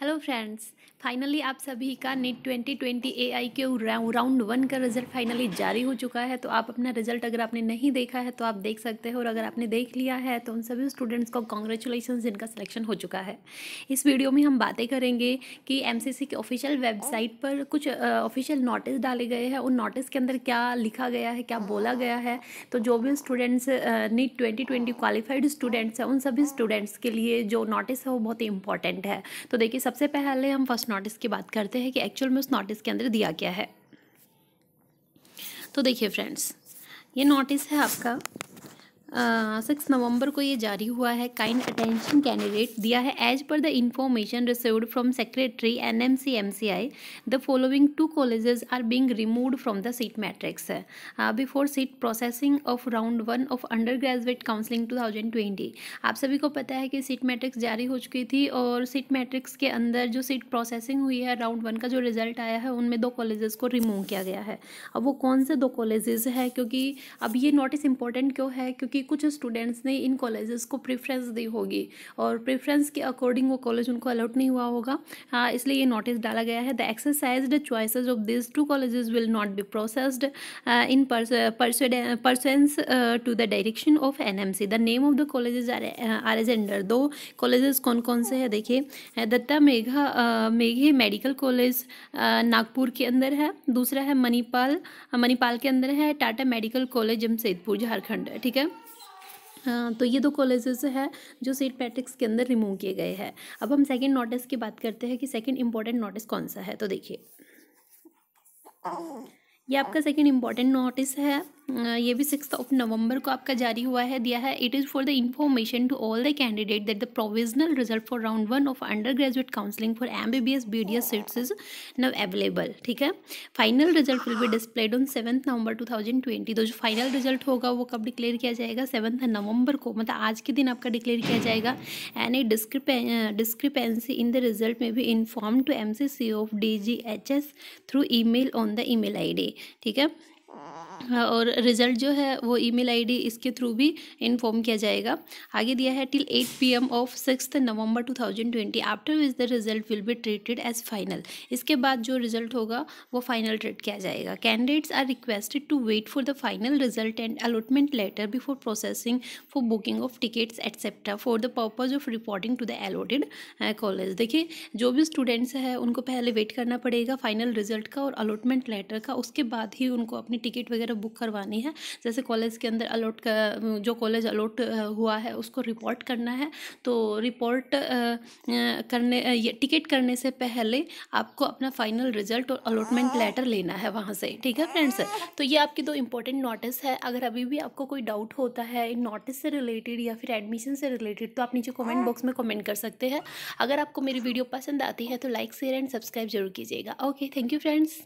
hello friends finally आप सभी का नीट 2020 आई के राउंड वन का रिजल्ट फाइनली जारी हो चुका है तो आप अपना रिजल्ट अगर आपने नहीं देखा है तो आप देख सकते हो और अगर आपने देख लिया है तो उन सभी स्टूडेंट्स को कॉन्ग्रेचुलेसन जिनका सिलेक्शन हो चुका है इस वीडियो में हम बातें करेंगे कि एम की ऑफिशियल वेबसाइट पर कुछ ऑफिशियल नोटिस डाले गए हैं उन नोटिस के अंदर क्या लिखा गया है क्या बोला गया है तो जो भी students NEET twenty qualified students हैं उन सभी स्टूडेंट्स के लिए जो नोटिस है वो बहुत ही इंपॉर्टेंट है तो देखिए सबसे पहले हम फर्स्ट नोटिस की बात करते हैं कि एक्चुअल में उस नोटिस के अंदर दिया गया है तो देखिए फ्रेंड्स ये नोटिस है आपका सिक्स नवंबर को ये जारी हुआ है काइंड अटेंशन कैंडिडेट दिया है as per the information received from secretary N M C M C I the following two colleges are being removed from the seat matrix before seat processing of round one of undergraduate counselling two thousand twenty आप सभी को पता है कि seat matrix जारी हो चुकी थी और सीट मैट्रिक्स के अंदर जो सीट प्रोसेसिंग हुई है राउंड वन का जो रिजल्ट आया है उनमें दो कॉलेजेस को रिमूव किया गया है अब वो कौन से दो कॉलेजेस है क्योंकि अब ये नोटिस इंपॉर्टेंट क्यों है क्योंकि भी कुछ स्टूडेंट्स ने इन कॉलेजेस को प्रेफरेंस दी होगी और प्रेफरेंस के अकॉर्डिंग वो कॉलेज उनको अलाउट नहीं हुआ होगा हाँ इसलिए ये नोटिस डाला गया है the exercise choices of this two college will not be processed in pursuance to the direction of N M C the name of the college are as under दो कॉलेजेस कौन कौन से है देखिए Datta Megha uh, Meghe medical college uh, Nagpur के अंदर है दूसरा है मणिपाल मणिपाल के अंदर है टाटा मेडिकल कॉलेज जमशेदपुर झारखंड ठीक है हाँ, तो ये दो कॉलेजेस है जो सेंट पैट्रिक्स के अंदर रिमूव किए गए हैं अब हम सेकेंड नोटिस की बात करते हैं कि सेकेंड इम्पोर्टेंट नोटिस कौन सा है तो देखिए ये आपका सेकेंड इम्पोर्टेंट नोटिस है ये भी सिक्स ऑफ नवंबर को आपका जारी हुआ है दिया है it is for the information to all the candidate that the provisional result for round one of undergraduate counselling for M B B S B D S seats is now available ठीक है final result will be displayed on seventh November two thousand twenty तो जो final result होगा वो कब declare किया जाएगा seventh नवंबर को मतलब आज के दिन आपका डिक्लेयर किया जाएगा and a discrepancy in the result में भी inform to M C C of D G H S through email on the email I D ठीक है हाँ, और रिज़ल्ट जो है वो ईमेल आईडी इसके थ्रू भी इन्फॉर्म किया जाएगा आगे दिया है till 8 PM of six November 2020 after which the result will be treated as final इसके बाद जो रिज़ल्ट होगा वो फाइनल ट्रीट किया जाएगा candidates are requested to wait for the final result and allotment letter before processing for booking of tickets etcetera for the purpose of reporting to the allotted college देखिए जो भी students हैं उनको पहले wait करना पड़ेगा फाइनल रिजल्ट का और अलॉटमेंट लेटर का उसके बाद ही उनको अपनी टिकट वगैरह बुक करवानी है जैसे कॉलेज के अंदर अलॉट जो कॉलेज अलॉट हुआ है उसको रिपोर्ट करना है तो रिपोर्ट करने ये टिकट करने से पहले आपको अपना फाइनल रिजल्ट और अलॉटमेंट लेटर लेना है वहाँ से ठीक है फ्रेंड्स तो ये आपकी दो इंपॉर्टेंट नोटिस है अगर अभी भी आपको कोई डाउट होता है इन नोटिस से रिलेटेड या फिर एडमिशन से रिलेटेड तो आप नीचे कमेंट बॉक्स में कमेंट कर सकते हैं अगर आपको मेरी वीडियो पसंद आती है तो लाइक शेयर एंड सब्सक्राइब जरूर कीजिएगा ओके थैंक यू फ्रेंड्स